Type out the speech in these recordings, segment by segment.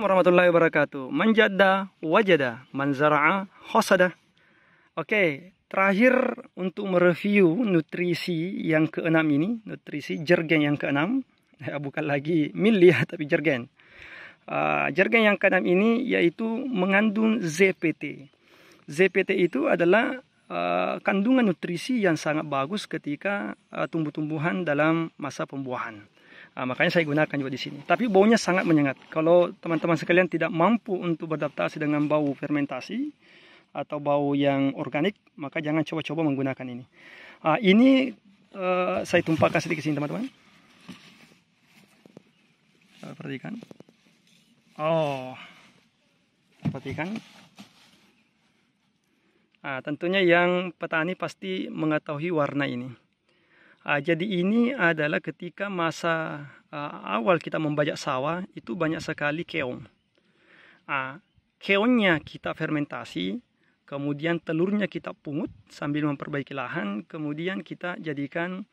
warahmatullahi wabarakatuh. Manjada wajada, manzara'a khosada. Oke, terakhir untuk mereview nutrisi yang keenam ini, nutrisi jergen yang keenam, eh, bukan lagi milia tapi jergen. Uh, jergen yang keenam ini yaitu mengandung ZPT. ZPT itu adalah uh, kandungan nutrisi yang sangat bagus ketika uh, tumbuh-tumbuhan dalam masa pembuahan. Nah, makanya saya gunakan juga di sini. Tapi baunya sangat menyengat. Kalau teman-teman sekalian tidak mampu untuk beradaptasi dengan bau fermentasi atau bau yang organik, maka jangan coba-coba menggunakan ini. Nah, ini uh, saya tumpahkan sedikit sini teman-teman. Perhatikan. Oh, perhatikan. Nah, tentunya yang petani pasti mengetahui warna ini. Ah, jadi ini adalah ketika masa uh, awal kita membajak sawah itu banyak sekali keong. Uh, keongnya kita fermentasi, kemudian telurnya kita pungut sambil memperbaiki lahan, kemudian kita jadikan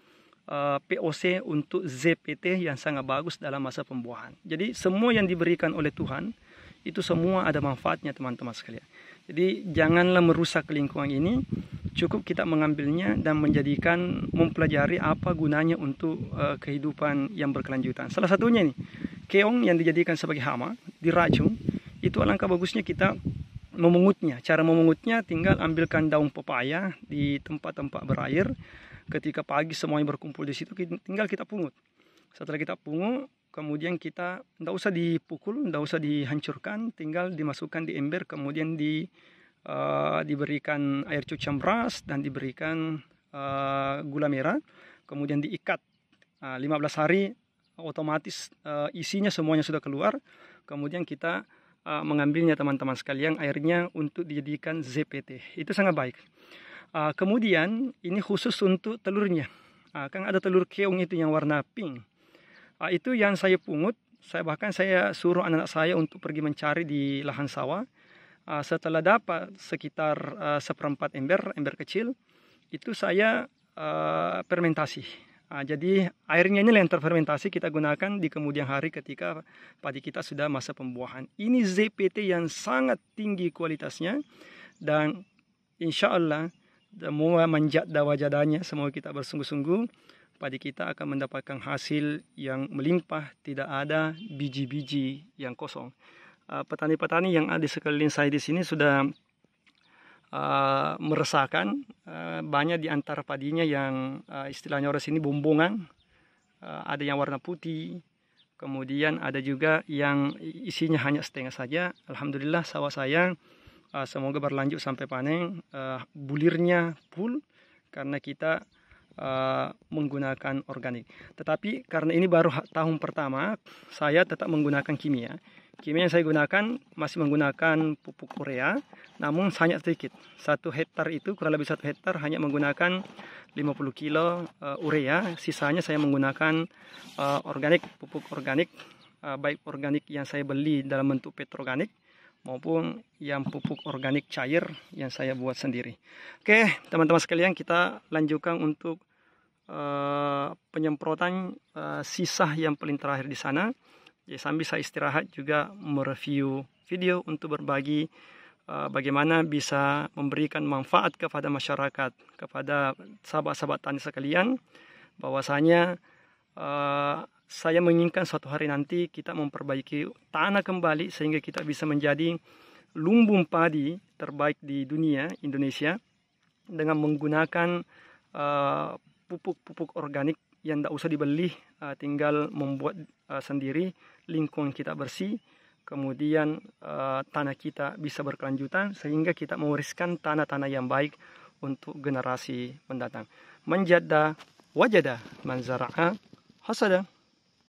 uh, POC untuk ZPT yang sangat bagus dalam masa pembuahan. Jadi semua yang diberikan oleh Tuhan itu semua ada manfaatnya teman-teman sekalian. Jadi janganlah merusak lingkungan ini cukup kita mengambilnya dan menjadikan mempelajari apa gunanya untuk uh, kehidupan yang berkelanjutan. Salah satunya nih, keong yang dijadikan sebagai hama, diracun, itu alangkah bagusnya kita memungutnya. Cara memungutnya tinggal ambilkan daun pepaya di tempat-tempat berair. Ketika pagi semuanya berkumpul di situ, tinggal kita pungut. Setelah kita pungut, kemudian kita tidak usah dipukul, tidak usah dihancurkan, tinggal dimasukkan di ember, kemudian di Eh, diberikan air cucian beras dan diberikan uh, gula merah kemudian diikat uh, nah, 15 hari otomatis uh, isinya semuanya sudah keluar kemudian kita uh, mengambilnya teman-teman sekalian airnya untuk dijadikan ZPT itu sangat baik uh, kemudian ini khusus untuk telurnya uh, kan ada telur keong itu yang warna pink uh, itu yang saya pungut saya bahkan saya suruh anak, anak saya untuk pergi mencari di lahan sawah Eh, setelah dapat sekitar uh, seperempat ember ember kecil itu saya uh, fermentasi uh, jadi airnya ini yang terfermentasi kita gunakan di kemudian hari ketika padi kita sudah masa pembuahan ini ZPT yang sangat tinggi kualitasnya dan insya Allah semua menjada wajadanya semua kita bersungguh-sungguh padi kita akan mendapatkan hasil yang melimpah tidak ada biji-biji yang kosong Eh, petani-petani yang ada di sekeliling saya di sini sudah uh, meresahkan uh, banyak di antara padinya yang uh, istilahnya orang sini bumbungan uh, ada yang warna putih kemudian ada juga yang isinya hanya setengah saja alhamdulillah sawah saya uh, semoga berlanjut sampai panen uh, bulirnya full karena kita Uh, menggunakan organik. Tetapi karena ini baru tahun pertama, saya tetap menggunakan kimia. Kimia yang saya gunakan masih menggunakan pupuk urea, namun hanya sedikit. Satu hektar itu kurang lebih satu hektar hanya menggunakan 50 kilo uh, urea, sisanya saya menggunakan uh, organik pupuk organik, uh, baik organik yang saya beli dalam bentuk petroganik maupun yang pupuk organik cair yang saya buat sendiri. Oke, teman-teman sekalian kita lanjutkan untuk uh, penyemprotan uh, sisa yang paling terakhir di sana. Jadi sambil saya istirahat juga mereview video untuk berbagi uh, bagaimana bisa memberikan manfaat kepada masyarakat, kepada sahabat-sahabat tani sekalian bahwasanya uh, saya menginginkan suatu hari nanti kita memperbaiki tanah kembali sehingga kita bisa menjadi lumbung padi terbaik di dunia Indonesia dengan menggunakan uh, pupuk -pupuk organik yang tidak usah dibeli uh, tinggal membuat uh, sendiri lingkungan kita bersih kemudian uh, tanah kita bisa berkelanjutan sehingga kita mewariskan tanah-tanah yang baik untuk generasi mendatang. Menjada wajada manzara'a hasada.